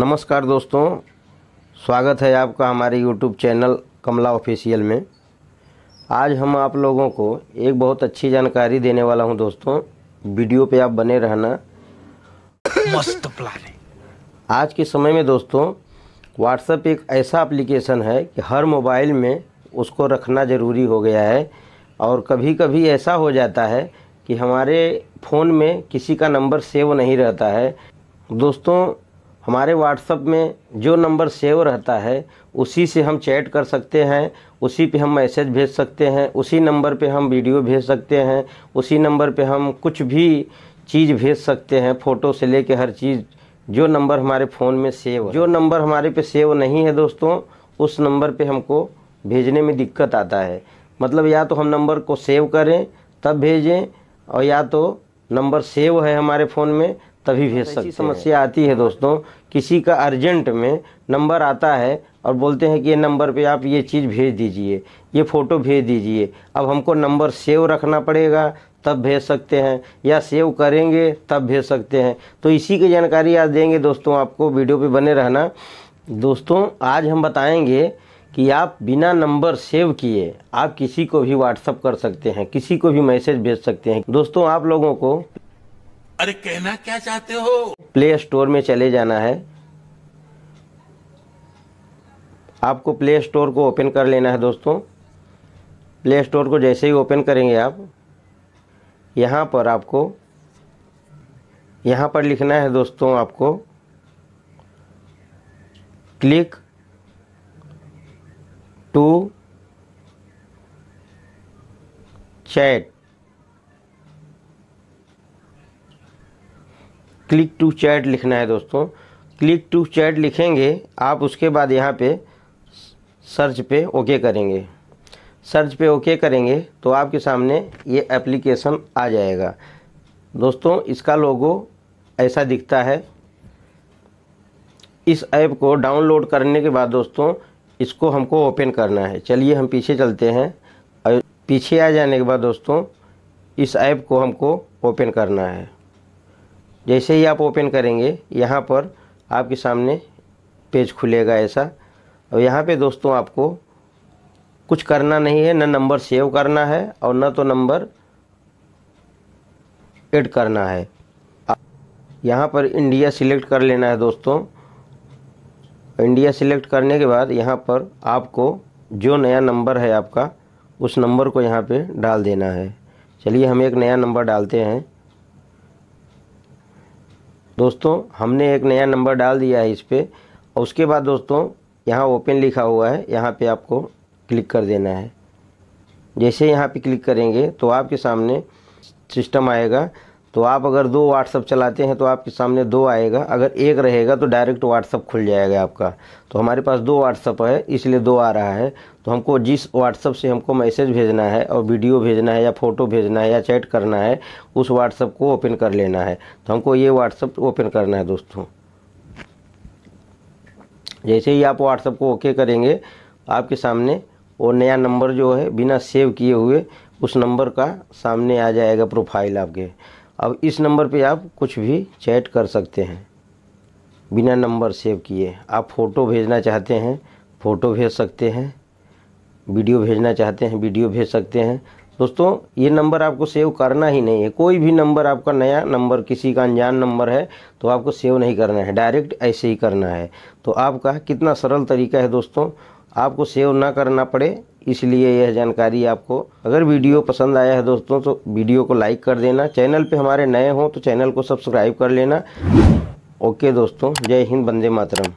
नमस्कार दोस्तों स्वागत है आपका हमारे यूट्यूब चैनल कमला ऑफिशियल में आज हम आप लोगों को एक बहुत अच्छी जानकारी देने वाला हूं दोस्तों वीडियो पे आप बने रहना मस्त प्लान है आज के समय में दोस्तों व्हाट्सएप एक ऐसा एप्लीकेशन है कि हर मोबाइल में उसको रखना ज़रूरी हो गया है और कभी कभी ऐसा हो जाता है कि हमारे फ़ोन में किसी का नंबर सेव नहीं रहता है दोस्तों हमारे व्हाट्सअप में जो नंबर सेव रहता है उसी से हम चैट कर सकते हैं उसी पे हम मैसेज भेज सकते हैं उसी नंबर पे हम वीडियो भेज सकते हैं उसी नंबर पे हम कुछ भी चीज़ भेज सकते हैं फ़ोटो से लेके हर चीज़ जो नंबर हमारे फ़ोन में सेव जो नंबर हमारे पे सेव नहीं है दोस्तों उस नंबर पे हमको भेजने में दिक्कत आता है मतलब या तो हम नंबर को सेव करें तब भेजें और या तो नंबर सेव है हमारे फ़ोन में तभी तो भेज सकते समस्या आती है दोस्तों किसी का अर्जेंट में नंबर आता है और बोलते हैं कि ये नंबर पे आप ये चीज़ भेज दीजिए ये फ़ोटो भेज दीजिए अब हमको नंबर सेव रखना पड़ेगा तब भेज सकते हैं या सेव करेंगे तब भेज सकते हैं तो इसी की जानकारी आज देंगे दोस्तों आपको वीडियो पे बने रहना दोस्तों आज हम बताएंगे कि आप बिना नंबर सेव किए आप किसी को भी व्हाट्सअप कर सकते हैं किसी को भी मैसेज भेज सकते हैं दोस्तों आप लोगों को अरे कहना क्या चाहते हो प्ले स्टोर में चले जाना है आपको प्ले स्टोर को ओपन कर लेना है दोस्तों प्ले स्टोर को जैसे ही ओपन करेंगे आप यहाँ पर आपको यहाँ पर लिखना है दोस्तों आपको click to chat click to chat लिखना है दोस्तों क्लिक टू चैट लिखेंगे आप उसके बाद यहाँ पे सर्च पे ओके करेंगे सर्च पे ओके करेंगे तो आपके सामने ये एप्लीकेशन आ जाएगा दोस्तों इसका लोगो ऐसा दिखता है इस ऐप को डाउनलोड करने के बाद दोस्तों इसको हमको ओपन करना है चलिए हम पीछे चलते हैं और पीछे आ जाने के बाद दोस्तों इस ऐप को हमको ओपन करना है जैसे ही आप ओपन करेंगे यहाँ पर आपके सामने पेज खुलेगा ऐसा और यहाँ पे दोस्तों आपको कुछ करना नहीं है ना नंबर सेव करना है और ना तो नंबर ऐड करना है यहाँ पर इंडिया सिलेक्ट कर लेना है दोस्तों इंडिया सिलेक्ट करने के बाद यहाँ पर आपको जो नया नंबर है आपका उस नंबर को यहाँ पे डाल देना है चलिए हम एक नया नंबर डालते हैं दोस्तों हमने एक नया नंबर डाल दिया है इस पर और उसके बाद दोस्तों यहाँ ओपन लिखा हुआ है यहाँ पे आपको क्लिक कर देना है जैसे यहाँ पे क्लिक करेंगे तो आपके सामने सिस्टम आएगा तो आप अगर दो व्हाट्सअप चलाते हैं तो आपके सामने दो आएगा अगर एक रहेगा तो डायरेक्ट व्हाट्सअप खुल जाएगा आपका तो हमारे पास दो व्हाट्सअप है इसलिए दो आ रहा है तो हमको जिस व्हाट्सअप से हमको मैसेज भेजना है और वीडियो भेजना है या फ़ोटो भेजना है या चैट करना है उस व्हाट्सअप को ओपन कर लेना है तो हमको ये व्हाट्सअप ओपन करना है दोस्तों जैसे ही आप व्हाट्सअप को ओके करेंगे आपके सामने वो नया नंबर जो है बिना सेव किए हुए उस नंबर का सामने आ जाएगा प्रोफाइल आपके अब इस नंबर पे आप कुछ भी चैट कर सकते हैं बिना नंबर सेव किए आप फ़ोटो भेजना चाहते हैं फ़ोटो भेज सकते हैं वीडियो भेजना चाहते हैं वीडियो भेज सकते हैं दोस्तों ये नंबर आपको सेव करना ही नहीं है कोई भी नंबर आपका नया नंबर किसी का अनजान नंबर है तो आपको सेव नहीं करना है डायरेक्ट ऐसे ही करना है तो आपका कितना सरल तरीका है दोस्तों आपको सेव ना करना पड़े इसलिए यह जानकारी आपको अगर वीडियो पसंद आया है दोस्तों तो वीडियो को लाइक कर देना चैनल पे हमारे नए हों तो चैनल को सब्सक्राइब कर लेना ओके दोस्तों जय हिंद बंदे मातरम